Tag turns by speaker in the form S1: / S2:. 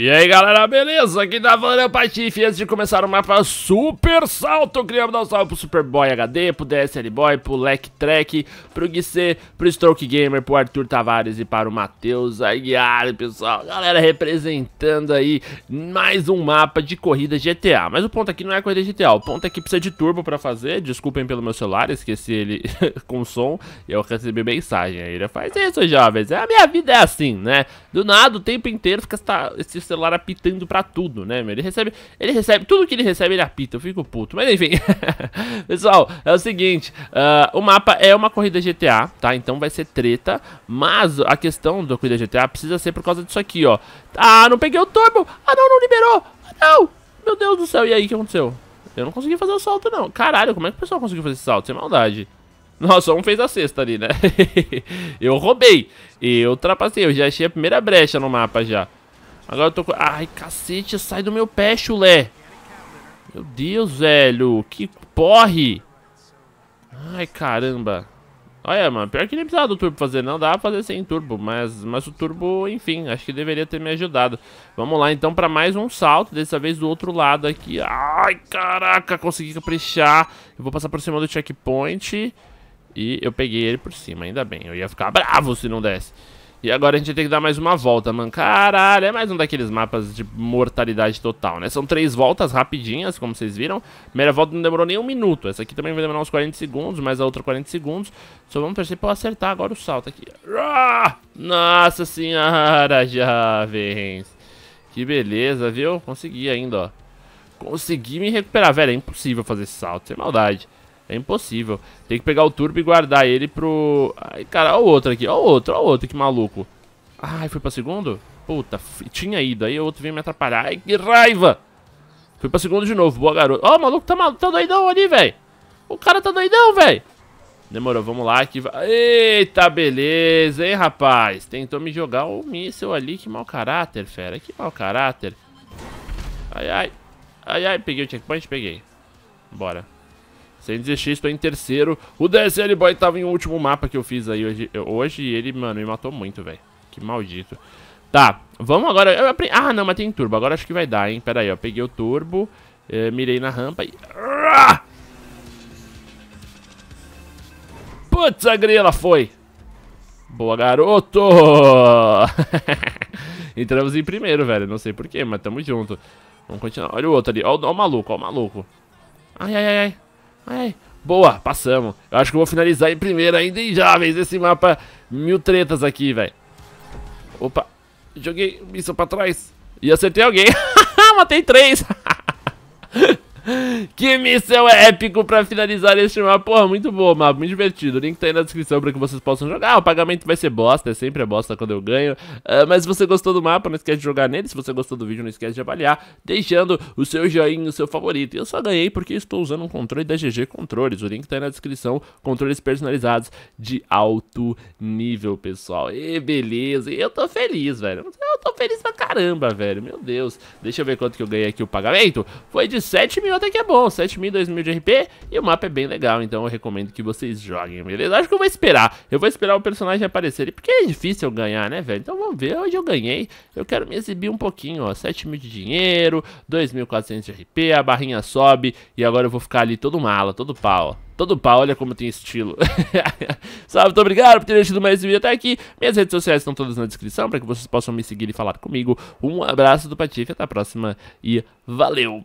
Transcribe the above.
S1: E aí galera, beleza? Aqui tá da é o Patife. Antes de começar o mapa Super Salto, queria dar um salve pro Superboy HD, pro DSL Boy, pro Lec Trek, pro Guicê, pro Stroke Gamer, pro Arthur Tavares e para o Matheus Aguiar, pessoal. Galera representando aí mais um mapa de corrida GTA. Mas o ponto aqui não é corrida GTA, o ponto é que precisa de turbo pra fazer. Desculpem pelo meu celular, esqueci ele com som e eu recebi mensagem. Aí ele faz isso, jovens. É, a minha vida é assim, né? Do nada, o tempo inteiro fica essa, esses celular apitando pra tudo, né, meu? Ele recebe, ele recebe, tudo que ele recebe ele apita, eu fico puto. Mas enfim, pessoal, é o seguinte, uh, o mapa é uma corrida GTA, tá? Então vai ser treta, mas a questão da corrida GTA precisa ser por causa disso aqui, ó. Ah, não peguei o turbo! Ah, não, não liberou! Ah, não! Meu Deus do céu, e aí, o que aconteceu? Eu não consegui fazer o salto, não. Caralho, como é que o pessoal conseguiu fazer esse salto? Sem maldade. Nossa, um fez a cesta ali, né? eu roubei. Eu ultrapassei. Eu já achei a primeira brecha no mapa já. Agora eu tô com... Ai, cacete, sai do meu pé, chulé. Meu Deus, velho. Que porre. Ai, caramba. Olha, mano, pior que nem precisava do turbo fazer, não. Dá pra fazer sem turbo, mas, mas o turbo, enfim, acho que deveria ter me ajudado. Vamos lá, então, pra mais um salto, dessa vez do outro lado aqui. Ai, caraca, consegui caprichar. Eu vou passar por cima do checkpoint. E eu peguei ele por cima, ainda bem. Eu ia ficar bravo se não desse. E agora a gente tem que dar mais uma volta, mano. Caralho, é mais um daqueles mapas de mortalidade total, né? São três voltas rapidinhas, como vocês viram. Primeira volta não demorou nem um minuto. Essa aqui também vai demorar uns 40 segundos, mais a outra 40 segundos. Só vamos perceber pra eu acertar agora o salto aqui. Nossa senhora, jovens. Que beleza, viu? Consegui ainda, ó. Consegui me recuperar, velho. É impossível fazer esse salto, sem maldade. É impossível. Tem que pegar o turbo e guardar ele pro... Ai, cara, ó o outro aqui. Ó o outro, ó o outro, que maluco. Ai, foi pra segundo? Puta, tinha ido. Aí o outro veio me atrapalhar. Ai, que raiva! Fui pra segundo de novo, boa garoto. Ó, oh, o maluco tá, mal... tá doidão ali, velho. O cara tá doidão, velho. Demorou, vamos lá. Aqui vai... Eita, beleza, hein, rapaz. Tentou me jogar o míssel ali. Que mau caráter, fera. Que mau caráter. Ai, ai. Ai, ai, peguei o checkpoint, peguei. Bora. 116 estou em terceiro. O DSL Boy tava em último mapa que eu fiz aí hoje. Hoje ele, mano, me matou muito, velho. Que maldito. Tá, vamos agora... Eu Ah, não, mas tem turbo. Agora acho que vai dar, hein. Pera aí, ó. Peguei o turbo, eh, mirei na rampa e... Putz, a grila foi. Boa, garoto! Entramos em primeiro, velho. Não sei porquê, mas tamo junto. Vamos continuar. Olha o outro ali. Olha o, olha o maluco, olha o maluco. Ai, ai, ai, ai. Ai, boa, passamos. Eu acho que eu vou finalizar em primeiro ainda em Javes. Esse mapa, mil tretas aqui, velho. Opa, joguei isso pra trás. E acertei alguém. Matei três que missão é épico pra finalizar este mapa. Ah, porra, muito bom, mapa, muito divertido. O link tá aí na descrição pra que vocês possam jogar. Ah, o pagamento vai ser bosta, é sempre bosta quando eu ganho. Uh, mas se você gostou do mapa, não esquece de jogar nele. Se você gostou do vídeo, não esquece de avaliar, deixando o seu joinha, o seu favorito. Eu só ganhei porque estou usando um controle da GG Controles. O link tá aí na descrição. Controles personalizados de alto nível, pessoal. E beleza, eu tô feliz, velho. Não tô feliz pra caramba, velho. Meu Deus. Deixa eu ver quanto que eu ganhei aqui o pagamento. Foi de 7 mil até que é bom. 7 mil, 2 mil de RP. E o mapa é bem legal, então eu recomendo que vocês joguem, beleza? Acho que eu vou esperar. Eu vou esperar o personagem aparecer. Porque é difícil eu ganhar, né, velho? Então quero ver onde eu ganhei. Eu quero me exibir um pouquinho, ó. 7 mil de dinheiro, 2.400 de RP, a barrinha sobe. E agora eu vou ficar ali todo mala, todo pau, ó. Todo pau, olha como tem estilo. Salve, muito obrigado por ter assistido mais esse vídeo até aqui. Minhas redes sociais estão todas na descrição para que vocês possam me seguir e falar comigo. Um abraço do Patife, até a próxima e valeu!